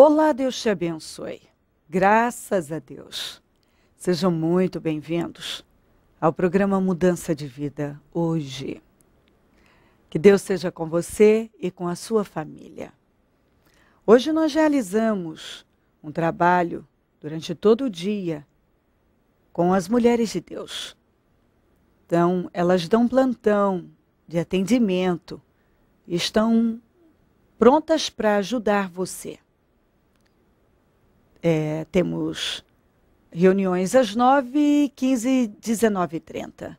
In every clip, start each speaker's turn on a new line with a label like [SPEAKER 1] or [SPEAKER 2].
[SPEAKER 1] Olá, Deus te abençoe. Graças a Deus. Sejam muito bem-vindos ao programa Mudança de Vida hoje. Que Deus seja com você e com a sua família. Hoje nós realizamos um trabalho durante todo o dia com as mulheres de Deus. Então, elas dão plantão de atendimento, estão prontas para ajudar você. É, temos reuniões às 9, 15, 19 e 30.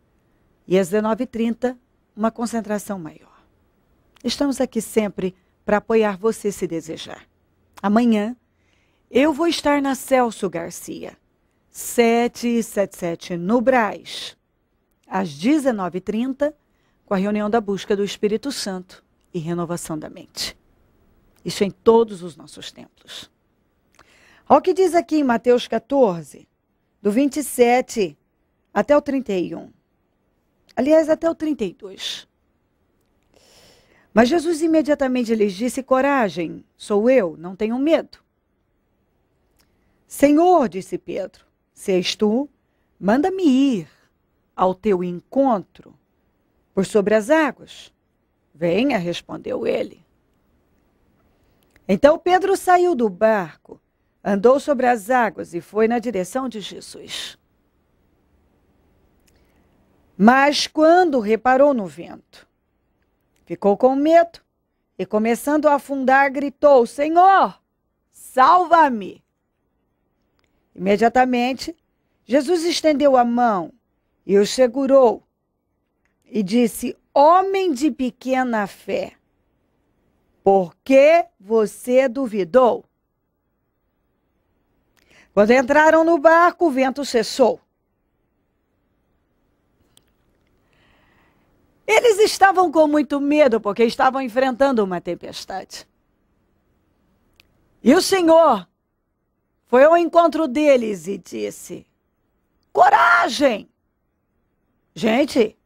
[SPEAKER 1] E às 19 e 30, uma concentração maior. Estamos aqui sempre para apoiar você se desejar. Amanhã, eu vou estar na Celso Garcia, 777 no Braz, às 19h30, com a reunião da busca do Espírito Santo e renovação da mente. Isso em todos os nossos templos. Olha o que diz aqui em Mateus 14, do 27 até o 31. Aliás, até o 32. Mas Jesus imediatamente lhes disse: Coragem, sou eu, não tenho medo. Senhor, disse Pedro, se és tu, manda-me ir ao teu encontro por sobre as águas. Venha, respondeu ele. Então Pedro saiu do barco Andou sobre as águas e foi na direção de Jesus. Mas quando reparou no vento, ficou com medo e, começando a afundar, gritou: Senhor, salva-me! Imediatamente, Jesus estendeu a mão e o segurou e disse: Homem de pequena fé, por que você duvidou? Quando entraram no barco, o vento cessou. Eles estavam com muito medo porque estavam enfrentando uma tempestade. E o Senhor foi ao encontro deles e disse: Coragem! Gente,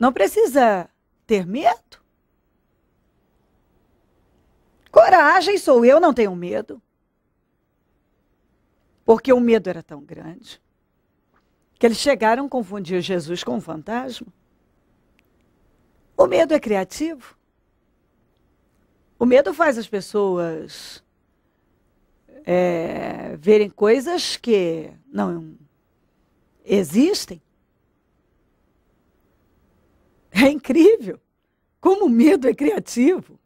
[SPEAKER 1] não precisa ter medo. Coragem, sou eu, não tenho medo porque o medo era tão grande que eles chegaram a confundir Jesus com um fantasma. O medo é criativo. O medo faz as pessoas é, verem coisas que não existem. É incrível como o medo é criativo.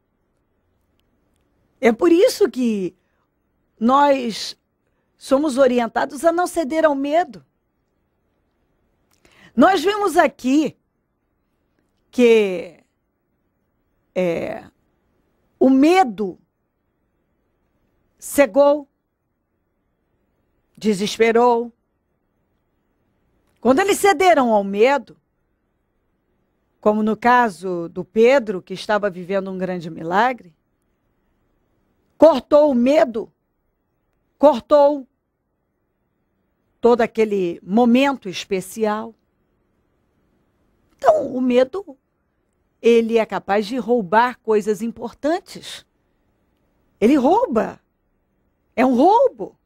[SPEAKER 1] É por isso que nós somos orientados a não ceder ao medo. Nós vimos aqui que é, o medo cegou, desesperou. Quando eles cederam ao medo, como no caso do Pedro, que estava vivendo um grande milagre, cortou o medo, cortou todo aquele momento especial. Então, o medo, ele é capaz de roubar coisas importantes. Ele rouba. É um roubo.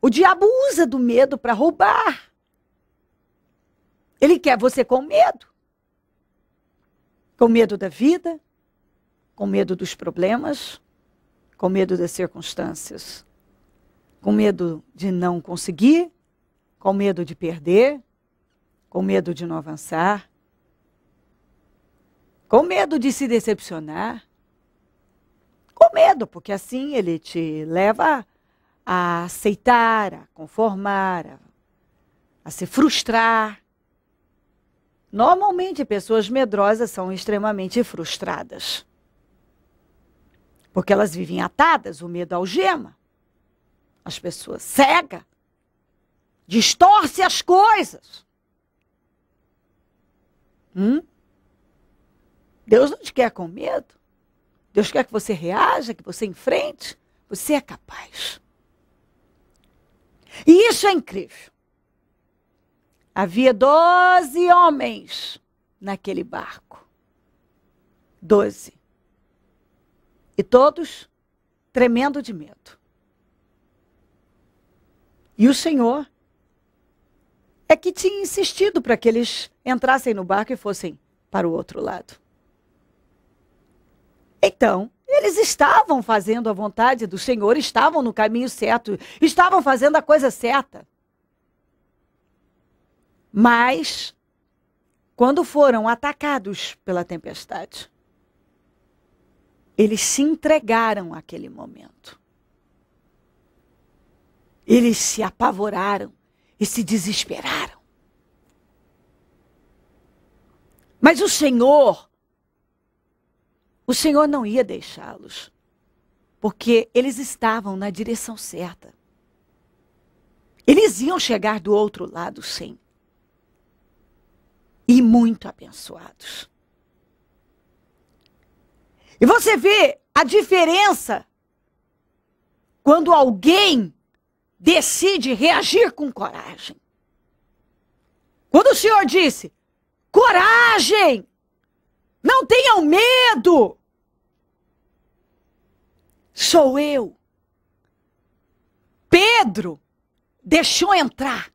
[SPEAKER 1] O diabo usa do medo para roubar. Ele quer você com medo. Com medo da vida, com medo dos problemas, com medo das circunstâncias, com medo de não conseguir, com medo de perder, com medo de não avançar, com medo de se decepcionar, com medo, porque assim ele te leva a aceitar, a conformar, a, a se frustrar. Normalmente, pessoas medrosas são extremamente frustradas. Porque elas vivem atadas, o medo algema. As pessoas cegas. Distorce as coisas. Hum? Deus não te quer com medo. Deus quer que você reaja, que você enfrente. Você é capaz. E isso é incrível. Havia doze homens naquele barco. Doze. E todos tremendo de medo. E o Senhor é que tinha insistido para que eles entrassem no barco e fossem para o outro lado. Então, eles estavam fazendo a vontade do Senhor, estavam no caminho certo, estavam fazendo a coisa certa. Mas, quando foram atacados pela tempestade, eles se entregaram àquele momento. Eles se apavoraram e se desesperaram. Mas o Senhor, o Senhor não ia deixá-los, porque eles estavam na direção certa. Eles iam chegar do outro lado, sim. E muito abençoados. E você vê a diferença quando alguém decide reagir com coragem. Quando o Senhor disse: coragem! Não tenham medo! Sou eu. Pedro deixou entrar.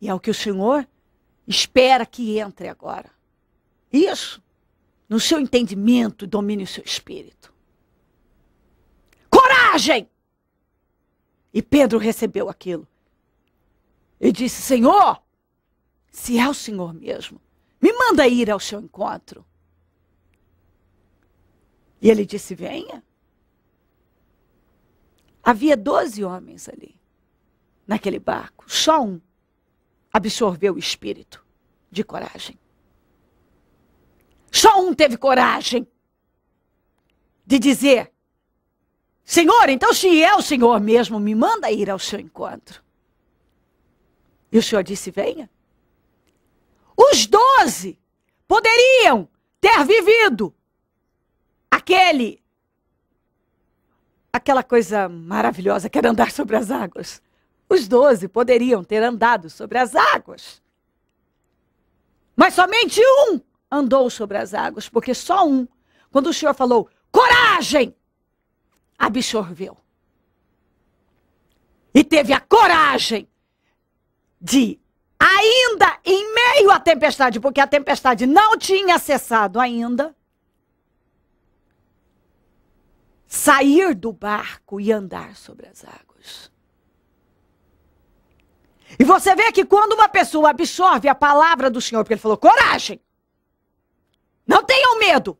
[SPEAKER 1] E é o que o Senhor espera que entre agora. Isso, no seu entendimento, domine o seu espírito. Coragem! E Pedro recebeu aquilo. E disse: Senhor, se é o Senhor mesmo, me manda ir ao seu encontro. E ele disse: Venha. Havia doze homens ali, naquele barco. Só um absorveu o espírito de coragem. Só um teve coragem de dizer: Senhor, então se é o Senhor mesmo, me manda ir ao seu encontro. E o Senhor disse: Venha. Os doze poderiam ter vivido aquele aquela coisa maravilhosa que era andar sobre as águas. Os doze poderiam ter andado sobre as águas. Mas somente um andou sobre as águas, porque só um, quando o Senhor falou, coragem, absorveu. E teve a coragem de ainda em meio à tempestade, porque a tempestade não tinha cessado ainda, sair do barco e andar sobre as águas. E você vê que quando uma pessoa absorve a palavra do Senhor, porque ele falou coragem, não tenham medo,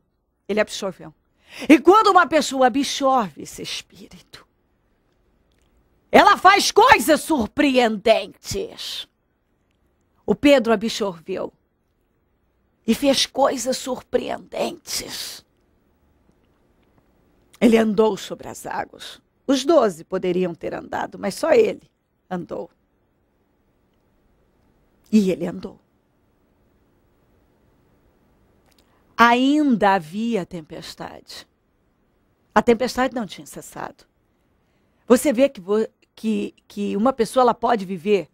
[SPEAKER 1] ele absorveu. E quando uma pessoa absorve esse espírito, ela faz coisas surpreendentes. O Pedro absorveu e fez coisas surpreendentes. Ele andou sobre as águas. Os doze poderiam ter andado, mas só ele andou. E ele andou. Ainda havia tempestade. A tempestade não tinha cessado. Você vê que, que, que uma pessoa ela pode viver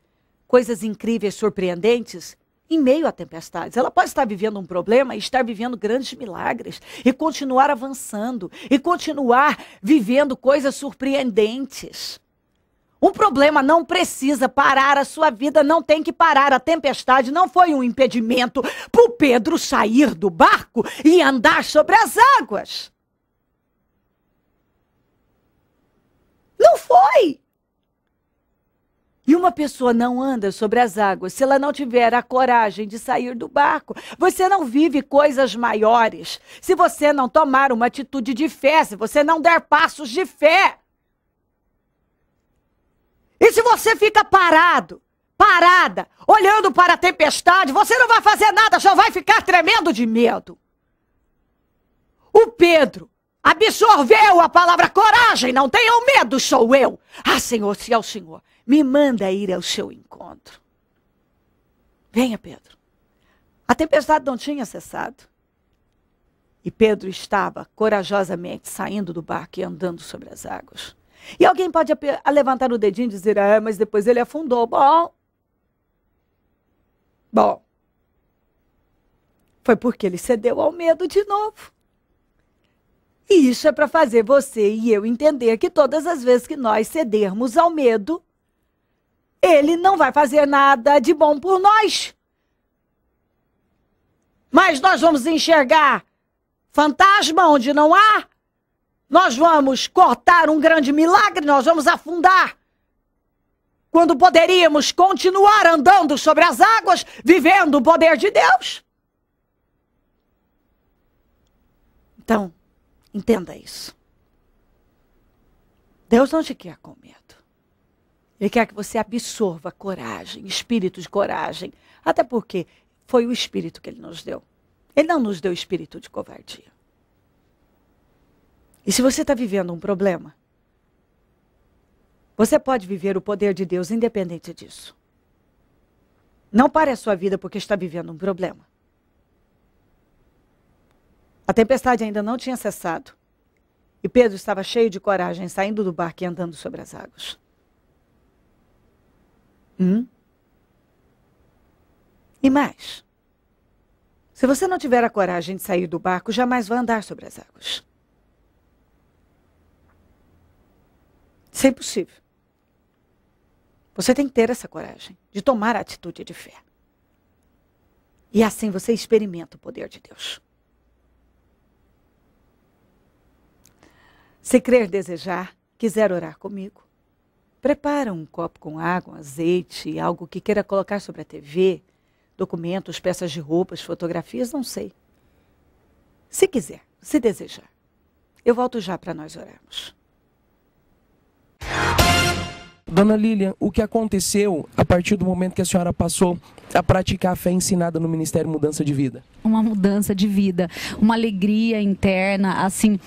[SPEAKER 1] coisas incríveis, surpreendentes, em meio a tempestades. Ela pode estar vivendo um problema e estar vivendo grandes milagres e continuar avançando e continuar vivendo coisas surpreendentes. Um problema não precisa parar, a sua vida não tem que parar. A tempestade não foi um impedimento para o Pedro sair do barco e andar sobre as águas. Não foi! E uma pessoa não anda sobre as águas se ela não tiver a coragem de sair do barco. Você não vive coisas maiores se você não tomar uma atitude de fé, se você não der passos de fé. E se você fica parado, parada, olhando para a tempestade, você não vai fazer nada, só vai ficar tremendo de medo. O Pedro, absorveu a palavra coragem, não tenham medo, sou eu. Ah, Senhor, se é o Senhor, me manda ir ao seu encontro. Venha, Pedro. A tempestade não tinha cessado. E Pedro estava corajosamente saindo do barco e andando sobre as águas. E alguém pode levantar o dedinho e dizer: Ah, mas depois ele afundou. Bom. Bom. Foi porque ele cedeu ao medo de novo. E isso é para fazer você e eu entender que todas as vezes que nós cedermos ao medo, ele não vai fazer nada de bom por nós. Mas nós vamos enxergar fantasma onde não há, nós vamos cortar um grande milagre, nós vamos afundar. Quando poderíamos continuar andando sobre as águas, vivendo o poder de Deus. Então, entenda isso. Deus não te quer comer. Ele quer que você absorva coragem, espírito de coragem. Até porque foi o espírito que ele nos deu. Ele não nos deu espírito de covardia. E se você está vivendo um problema, você pode viver o poder de Deus independente disso. Não pare a sua vida porque está vivendo um problema. A tempestade ainda não tinha cessado. E Pedro estava cheio de coragem, saindo do barco e andando sobre as águas. Hum? E mais. Se você não tiver a coragem de sair do barco, jamais vai andar sobre as águas. Isso é impossível. Você tem que ter essa coragem de tomar a atitude de fé. E assim você experimenta o poder de Deus. Se crer desejar, quiser orar comigo, Prepara um copo com água, azeite, algo que queira colocar sobre a TV, documentos, peças de roupas, fotografias, não sei. Se quiser, se desejar. Eu volto já para nós orarmos.
[SPEAKER 2] Dona Lilian, o que aconteceu a partir do momento que a senhora passou a praticar a fé ensinada no Ministério Mudança de Vida?
[SPEAKER 3] Uma mudança de vida, uma alegria interna, assim,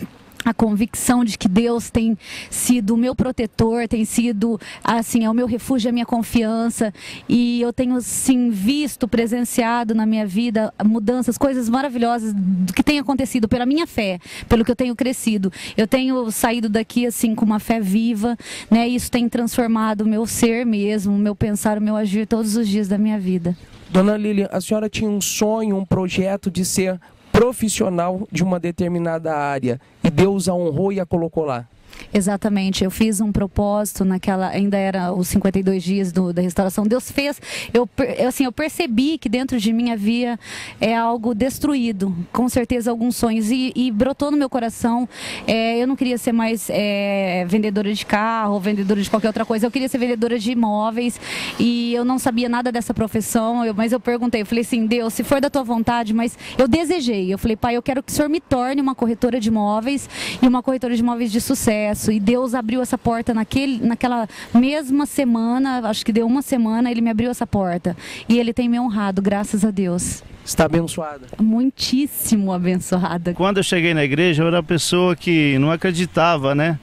[SPEAKER 3] a convicção de que Deus tem sido o meu protetor, tem sido assim, é o meu refúgio, é a minha confiança, e eu tenho sim visto, presenciado na minha vida mudanças, coisas maravilhosas que tem acontecido pela minha fé, pelo que eu tenho crescido. Eu tenho saído daqui assim com uma fé viva, né? Isso tem transformado o meu ser mesmo, o meu pensar, o meu agir todos os dias da minha vida.
[SPEAKER 2] Dona Lilian, a senhora tinha um sonho, um projeto de ser profissional de uma determinada área Deus a honrou e a colocou lá.
[SPEAKER 3] Exatamente. Eu fiz um propósito naquela, ainda era os 52 dias do, da restauração. Deus fez, eu, assim, eu percebi que dentro de mim havia é, algo destruído, com certeza alguns sonhos. E, e brotou no meu coração, é, eu não queria ser mais é, vendedora de carro, vendedora de qualquer outra coisa, eu queria ser vendedora de imóveis. E eu não sabia nada dessa profissão, eu, mas eu perguntei, eu falei assim, Deus, se for da tua vontade, mas eu desejei. Eu falei, pai, eu quero que o senhor me torne uma corretora de imóveis e uma corretora de imóveis de sucesso e Deus abriu essa porta naquele, naquela mesma semana, acho que deu uma semana, ele me abriu essa porta. E ele tem me honrado, graças a Deus. Está abençoada? Muitíssimo abençoada.
[SPEAKER 4] Quando eu cheguei na igreja, eu era uma pessoa que não acreditava, né?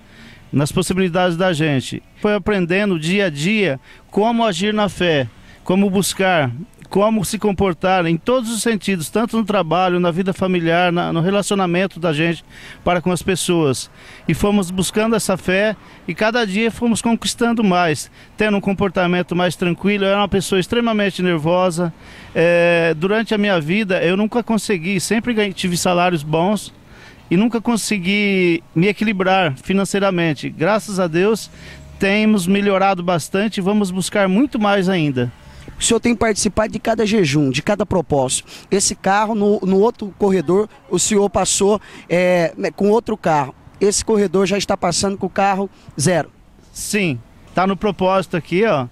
[SPEAKER 4] nas possibilidades da gente. Foi aprendendo dia a dia como agir na fé, como buscar como se comportar em todos os sentidos, tanto no trabalho, na vida familiar, na, no relacionamento da gente para com as pessoas. E fomos buscando essa fé e cada dia fomos conquistando mais, tendo um comportamento mais tranquilo. Eu era uma pessoa extremamente nervosa. É, durante a minha vida, eu nunca consegui, sempre tive salários bons e nunca consegui me equilibrar financeiramente. Graças a Deus, temos melhorado bastante e vamos buscar muito mais ainda o senhor tem participado de cada jejum, de cada propósito. Esse carro, no, no outro
[SPEAKER 2] corredor, o senhor passou é, né, com outro carro. Esse corredor já está passando
[SPEAKER 4] com o carro zero. Sim, está no propósito aqui, ó.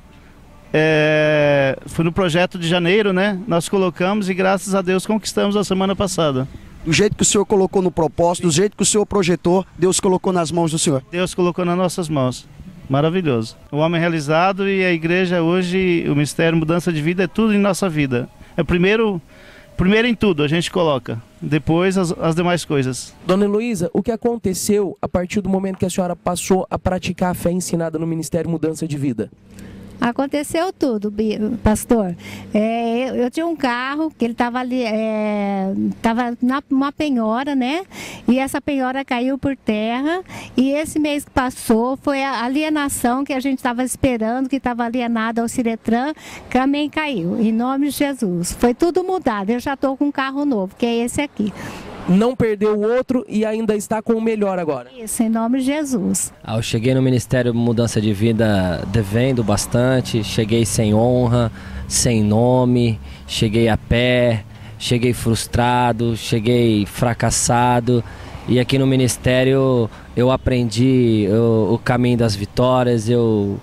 [SPEAKER 4] É, foi no projeto de janeiro, né? Nós colocamos e graças a Deus conquistamos a semana passada. Do jeito que o senhor colocou no propósito, do jeito que o senhor projetou, Deus colocou nas mãos do senhor. Deus colocou nas nossas mãos maravilhoso. O homem é realizado e a igreja é hoje, o mistério mudança de vida é tudo em nossa vida. É primeiro, primeiro em tudo a gente coloca, depois as, as demais coisas.
[SPEAKER 2] Dona Heloísa, o que aconteceu a partir do momento que a senhora passou a praticar a fé ensinada no Ministério Mudança de Vida?
[SPEAKER 5] Aconteceu tudo, pastor. É, eu, eu, tinha um carro que ele estava ali, estava é, numa penhora, né? E essa penhora caiu por terra. E esse mês que passou foi a alienação que a gente estava esperando, que estava alienada ao Ciretran, também caiu. Em nome de Jesus. Foi tudo mudado. Eu já estou com um carro novo, que é esse
[SPEAKER 3] aqui não perdeu o outro e ainda está com o melhor agora. Isso, em nome de Jesus.
[SPEAKER 6] Ah, eu cheguei no Ministério Mudança de Vida devendo bastante, cheguei sem honra, sem nome, cheguei a pé, cheguei frustrado, cheguei fracassado. E aqui no Ministério eu aprendi o caminho das vitórias, eu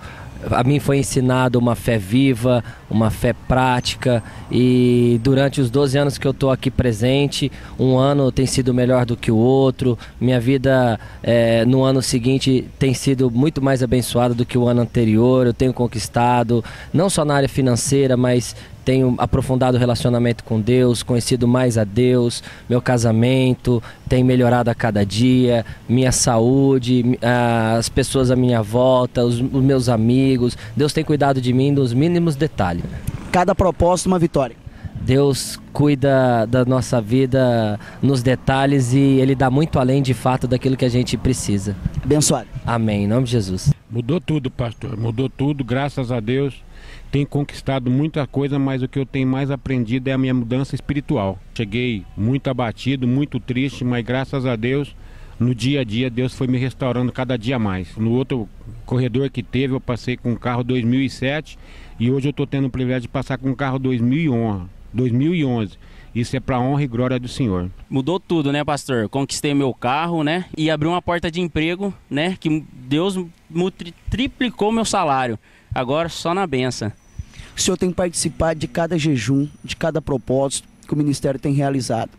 [SPEAKER 6] a mim foi ensinado uma fé viva, uma fé prática e durante os 12 anos que eu estou aqui presente, um ano tem sido melhor do que o outro, minha vida é, no ano seguinte tem sido muito mais abençoada do que o ano anterior, eu tenho conquistado, não só na área financeira, mas tenho aprofundado o relacionamento com Deus, conhecido mais a Deus, meu casamento tem melhorado a cada dia, minha saúde, as pessoas à minha volta, os, meus amigos. Deus tem cuidado de mim nos mínimos detalhes. Né? Cada propósito, uma vitória. Deus cuida da nossa vida nos detalhes e Ele dá muito além de fato daquilo que a gente precisa. Abençoado.
[SPEAKER 7] Amém. Em nome de Jesus. Mudou tudo, pastor. Mudou tudo, graças a Deus tenho conquistado muita coisa, mas o que eu tenho mais aprendido é a minha mudança espiritual. Cheguei muito abatido, muito triste, mas graças a Deus, no dia a dia, Deus foi me restaurando cada dia mais. No outro corredor que teve, eu passei com um carro 2007 e hoje eu estou tendo o privilégio de passar com um carro 2011. 2011. Isso é para honra e glória do Senhor.
[SPEAKER 4] Mudou tudo, né, pastor? Conquistei meu carro, né? E abriu uma porta de emprego, né? Que Deus triplicou meu salário agora só na benção.
[SPEAKER 2] O senhor tem participado participar de cada jejum, de cada propósito que o Ministério tem realizado.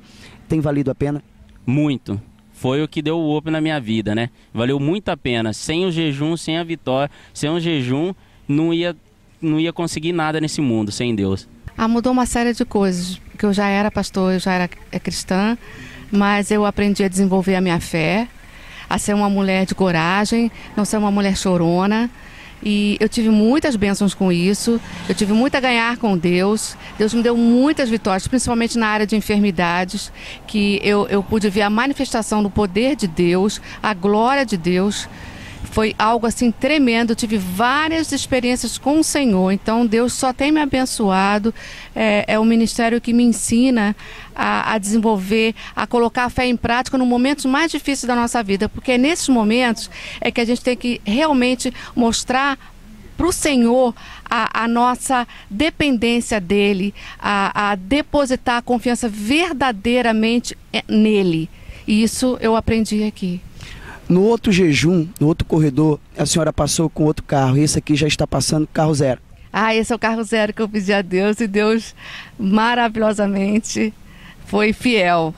[SPEAKER 2] Tem valido a pena?
[SPEAKER 4] Muito. Foi o que deu o up na minha vida, né? Valeu muito a pena. Sem o jejum, sem a vitória, sem o jejum, não ia, não ia conseguir nada nesse mundo sem Deus.
[SPEAKER 5] Ah, mudou uma série de coisas, porque eu já era pastor, eu já era é cristã, mas eu aprendi a desenvolver a minha fé, a ser uma mulher de coragem, não ser uma mulher chorona. E eu tive muitas bênçãos com isso, eu tive muito a ganhar com Deus. Deus me deu muitas vitórias, principalmente na área de enfermidades, que eu, eu pude ver a manifestação do poder de Deus, a glória de Deus. Foi algo assim tremendo. tive várias experiências com o Senhor. Então, Deus só tem me abençoado. É, é ministério que me ensina a, a desenvolver, a colocar a fé em prática no momento mais difícil da nossa vida. Porque é nesses momentos é que a gente tem que realmente mostrar para o Senhor a, a, nossa dependência dele, a, a, depositar a confiança verdadeiramente é, nele. E isso eu aprendi aqui.
[SPEAKER 2] No outro jejum, no outro corredor, a senhora passou com outro carro. Esse aqui já está passando carro zero.
[SPEAKER 5] Ah, esse é o carro zero que eu pedi a Deus e Deus maravilhosamente foi fiel.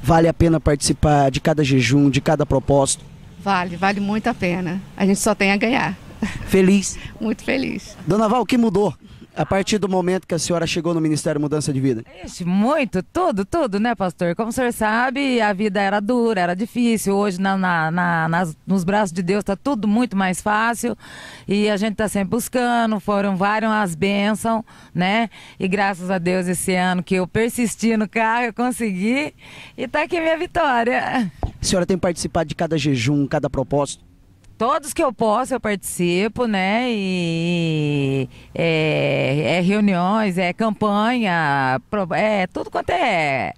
[SPEAKER 2] Vale a pena participar de cada jejum, de cada propósito?
[SPEAKER 5] Vale, vale muito a pena. A gente só tem a ganhar. Feliz? muito feliz.
[SPEAKER 2] Dona Val, o que mudou? a partir do momento que a senhora chegou no Ministério Mudança de Vida?
[SPEAKER 8] Ixi, muito, tudo, tudo, né, pastor? Como o senhor sabe, a vida era dura, era difícil. Hoje, na, na, na nas, nos braços de Deus, está tudo muito mais fácil. E a gente está sempre buscando. Foram várias as bênçãos, né? E graças a Deus, esse ano que eu persisti no carro, eu consegui. E está aqui minha vitória.
[SPEAKER 2] A senhora tem participado de cada jejum, cada propósito?
[SPEAKER 8] todos que eu posso eu participo, né? E é, é reuniões, é campanha, é tudo quanto é,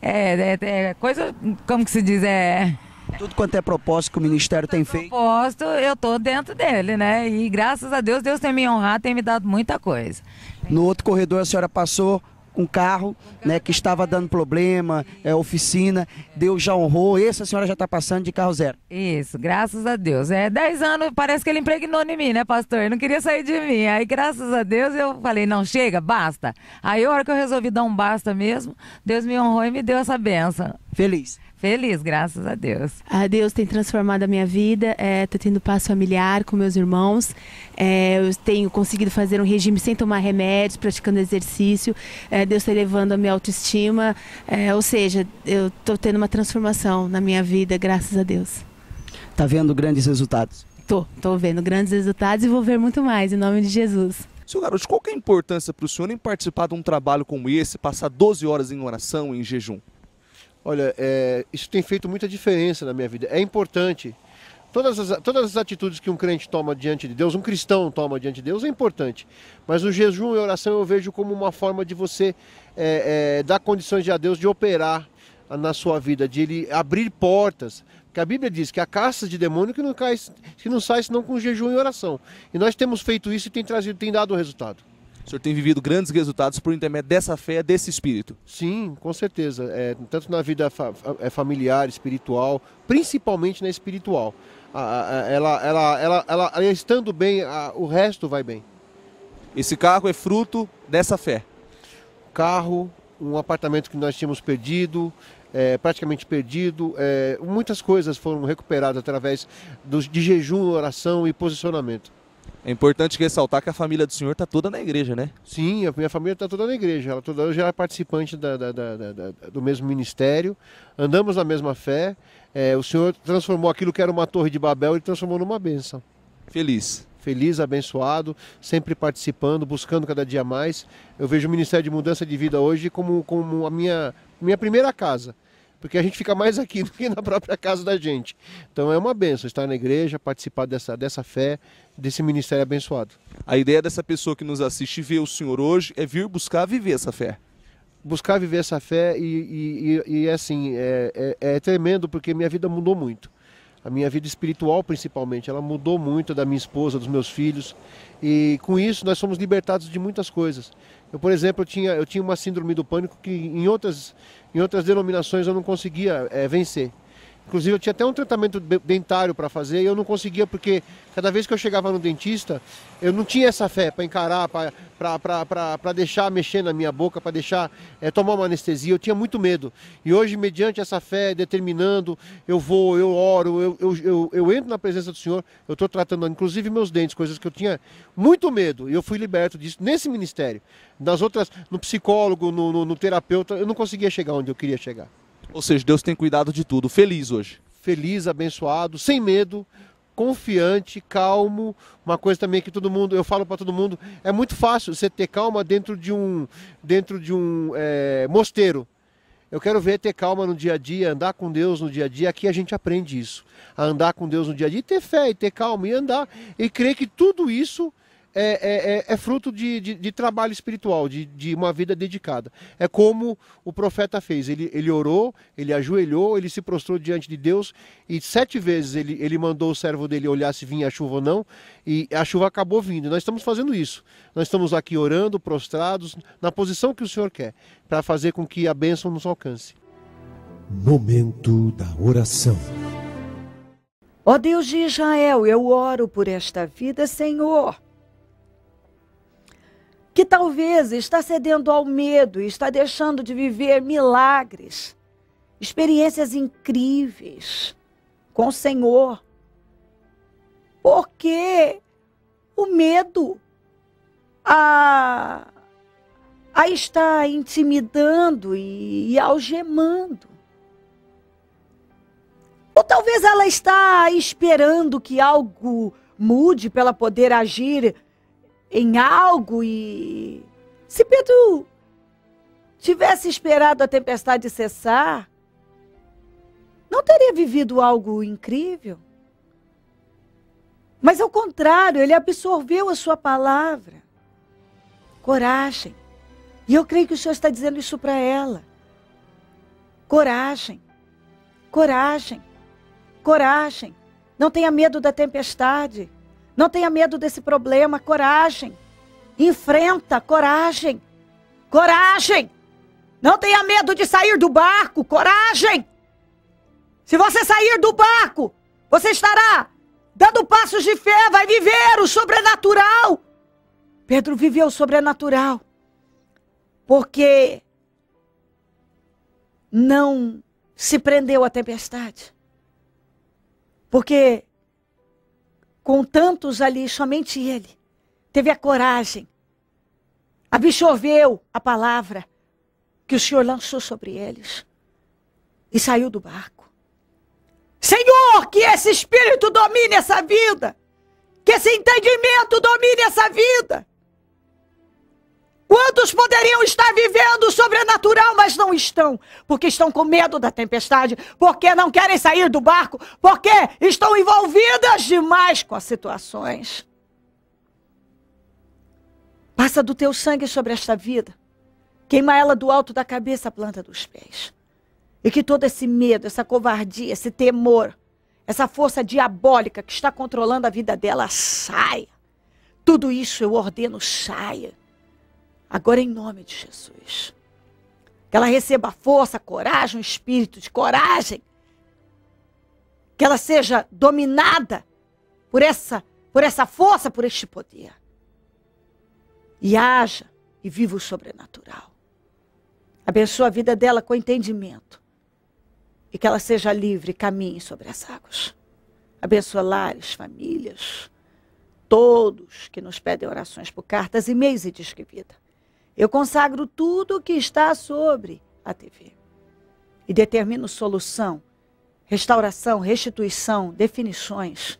[SPEAKER 8] é, é, é, coisa, como que se diz, é...
[SPEAKER 2] Tudo quanto é propósito que o Ministério tem feito.
[SPEAKER 8] Propósito, eu estou dentro dele, né? E graças a Deus, Deus tem me honrado, tem me dado muita coisa.
[SPEAKER 2] No outro corredor a senhora passou, um carro, né, que estava dando problema, é, oficina, Deus já honrou, essa senhora já está passando de carro zero. Isso, graças a
[SPEAKER 8] Deus. É, 10 anos parece que ele impregnou em mim, né, pastor? Ele não queria sair de mim. Aí, graças a Deus, eu falei, não, chega, basta. Aí, a hora que eu resolvi dar um basta mesmo, Deus me honrou e me deu essa benção. Feliz. Feliz, graças a Deus. A ah, Deus tem transformado a minha vida, é, tendo paz familiar com meus irmãos, é, eu tenho conseguido fazer um regime sem tomar remédios, praticando exercício, é, Deus está elevando a minha autoestima, é, ou seja, eu estou tendo uma transformação na minha vida, graças a Deus.
[SPEAKER 2] Tá vendo grandes resultados?
[SPEAKER 8] Tô, tô vendo grandes resultados e vou ver muito mais, em nome de Jesus.
[SPEAKER 7] Seu garoto, qual é a importância para o senhor em participar de um trabalho como esse, passar 12 horas em oração, em jejum? Olha, é, isso tem feito muita diferença na minha vida. É importante. Todas as, todas as atitudes que um crente toma diante de Deus, um cristão toma diante de Deus, é importante. Mas o jejum e a oração eu vejo como uma forma de você é, é, dar condições a Deus de operar na sua vida, de ele abrir portas. Porque a Bíblia diz que a caça de demônio que não, cai, que não sai senão com jejum e oração. E nós temos feito isso e tem trazido, tem dado resultado. O senhor tem vivido grandes resultados por intermédio dessa fé, desse espírito. Sim, com certeza. É, tanto na vida fa é, familiar, espiritual, principalmente na espiritual. ela, ela, ela, ela, ela estando bem, o resto vai bem. Esse carro é fruto dessa fé. Carro, um apartamento que nós tínhamos perdido, é, praticamente perdido. É, muitas coisas foram recuperadas através de jejum, oração e posicionamento. É importante ressaltar que a família do senhor está toda na igreja, né? Sim, a minha família está toda na igreja. Ela toda já é participante da, da, da, do mesmo ministério. Andamos na mesma fé. É, o senhor transformou aquilo que era uma torre de Babel e transformou numa bênção. Feliz feliz, abençoado, sempre participando, buscando cada dia mais. Eu vejo o Ministério de Mudança de Vida hoje como, como a minha, minha primeira casa porque a gente fica mais aqui do que na própria casa da gente. Então é uma benção estar na igreja, participar dessa, dessa fé, desse ministério abençoado. A ideia dessa pessoa que nos assiste e vê o Senhor hoje é vir buscar viver essa fé. Buscar viver essa fé e, e, e é assim, é, é, é tremendo porque minha vida mudou muito a minha vida espiritual principalmente, ela mudou muito da minha esposa, dos meus filhos. E com isso nós somos libertados de muitas coisas. Eu, por exemplo, eu tinha, eu tinha uma síndrome do pânico que em outras, em outras denominações eu não conseguia é, vencer. Inclusive, eu tinha até um tratamento dentário para fazer e eu não conseguia, porque cada vez que eu chegava no dentista, eu não tinha essa fé para encarar, para deixar mexer na minha boca, para deixar é, tomar uma anestesia. Eu tinha muito medo. E hoje, mediante essa fé, determinando, eu vou, eu oro, eu, eu, eu, eu entro na presença do Senhor, eu estou tratando, inclusive, meus dentes, coisas que eu tinha muito medo. E eu fui liberto disso nesse ministério. Nas outras, no psicólogo, no, no, no terapeuta, eu não conseguia chegar onde eu queria chegar. Ou seja, Deus tem cuidado de tudo. Feliz hoje. Feliz, abençoado, sem medo, confiante, calmo. Uma coisa também que todo mundo, eu falo para todo mundo, é muito fácil você ter calma dentro de um, dentro de um é, mosteiro. Eu quero ver ter calma no dia a dia, andar com Deus no dia a dia. Aqui a gente aprende isso. A andar com Deus no dia a dia, e ter fé e ter calma e andar e crer que tudo isso é, é, é, é fruto de, de, de, trabalho espiritual, de, de uma vida dedicada. É como o profeta fez: ele, ele orou, ele ajoelhou, ele se prostrou diante de Deus e sete vezes ele, ele mandou o servo dele olhar se vinha a chuva ou não, e a chuva acabou vindo. Nós estamos fazendo isso. Nós estamos aqui orando, prostrados, na posição que o Senhor quer, para fazer com que a bênção nos alcance.
[SPEAKER 9] Momento da oração.
[SPEAKER 7] Ó Deus de
[SPEAKER 1] Israel, eu oro por esta vida, Senhor que talvez está cedendo ao medo e está deixando de viver milagres, experiências incríveis com o Senhor. Porque o medo a, a está intimidando e, e algemando. Ou talvez ela está esperando que algo mude para ela poder agir em algo e. Se Pedro tivesse esperado a tempestade cessar, não teria vivido algo incrível. Mas ao contrário, ele absorveu a sua palavra. Coragem. E eu creio que o Senhor está dizendo isso para ela. Coragem. Coragem. Coragem. Não tenha medo da tempestade. Não tenha medo desse problema, coragem. Enfrenta, coragem. Coragem. Não tenha medo de sair do barco, coragem. Se você sair do barco, você estará dando passos de fé, vai viver o sobrenatural. Pedro viveu o sobrenatural. Porque não se prendeu à tempestade. Porque com tantos ali, somente ele teve a coragem, absorveu a palavra que o Senhor lançou sobre eles e saiu do barco. Senhor, que esse espírito domine essa vida, que esse entendimento domine essa vida, Quantos poderiam estar vivendo o sobrenatural, mas não estão? Porque estão com medo da tempestade, porque não querem sair do barco, porque estão envolvidas demais com as situações. Passa do teu sangue sobre esta vida. Queima ela do alto da cabeça à planta dos pés. E que todo esse medo, essa covardia, esse temor, essa força diabólica que está controlando a vida dela saia. Tudo isso eu ordeno saia. Agora, em nome de Jesus. Que ela receba força, coragem, um espírito de coragem. Que ela seja dominada por essa, por essa força, por este poder. E haja e viva o sobrenatural. Abençoa a vida dela com entendimento. E que ela seja livre e caminhe sobre as águas. Abençoa lares, famílias, todos que nos pedem orações por cartas, e-mails e disque vida. Eu consagro tudo o que está sobre a TV e determino solução, restauração, restituição, definições.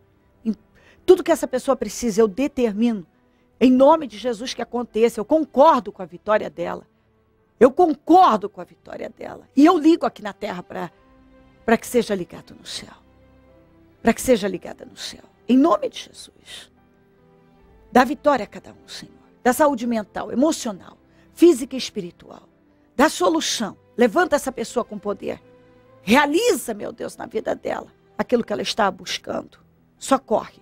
[SPEAKER 1] Tudo que essa pessoa precisa, eu determino. Em nome de Jesus que aconteça, eu concordo com a vitória dela. Eu concordo com a vitória dela. E eu ligo aqui na terra para que seja ligado no céu. Para que seja ligada no céu. Em nome de Jesus. Dá vitória a cada um, Senhor. Da saúde mental, emocional, física e espiritual. Dá solução. Levanta essa pessoa com poder. Realiza, meu Deus, na vida dela aquilo que ela está buscando. Socorre.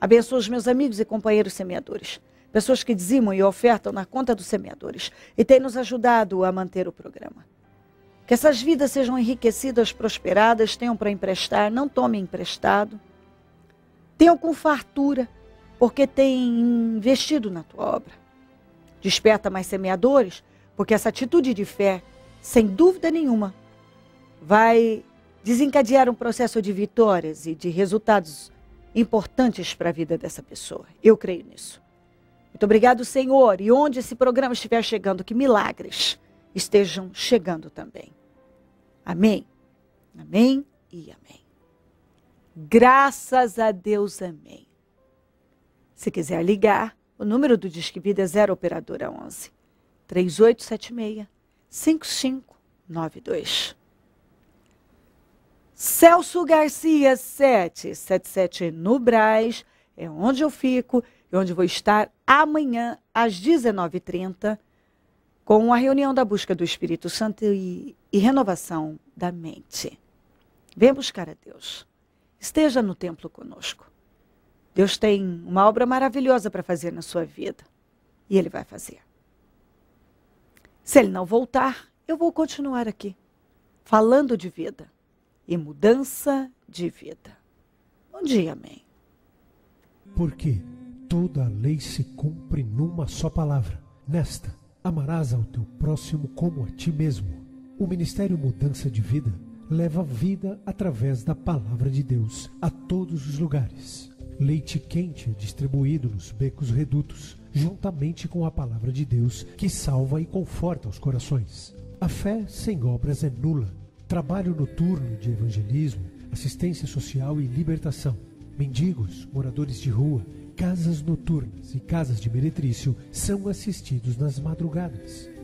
[SPEAKER 1] Abençoa os meus amigos e companheiros semeadores. Pessoas que dizimam e ofertam na conta dos semeadores e têm nos ajudado a manter o programa. Que essas vidas sejam enriquecidas, prosperadas, tenham para emprestar, não tomem emprestado. Tenham com fartura, porque têm investido na tua obra desperta mais semeadores, porque essa atitude de fé, sem dúvida nenhuma, vai desencadear um processo de vitórias e de resultados importantes para a vida dessa pessoa. Eu creio nisso. Muito obrigado, Senhor. E onde esse programa estiver chegando, que milagres estejam chegando também. Amém. Amém e amém. Graças a Deus, amém. Se quiser ligar, o número do Disque Vida é 0 operadora 11 3876 5592. Celso Garcia 777 no Braz é onde eu fico e onde vou estar amanhã às 19h30 com a reunião da busca do Espírito Santo e, e renovação da mente. Vem buscar a Deus. Esteja no templo conosco. Deus tem uma obra maravilhosa para fazer na sua vida. E Ele vai fazer. Se Ele não voltar, eu vou continuar aqui, falando de vida e mudança de vida. Bom dia, amém.
[SPEAKER 9] Porque toda a lei se cumpre numa só palavra. Nesta, amarás ao teu próximo como a ti mesmo. O Ministério Mudança de Vida leva vida através da palavra de Deus a todos os lugares leite quente distribuído nos becos redutos, juntamente com a palavra de Deus que salva e conforta os corações. A fé sem obras é nula. Trabalho noturno de evangelismo, assistência social e libertação. Mendigos, moradores de rua, casas noturnas e casas de meretrício são assistidos nas madrugadas.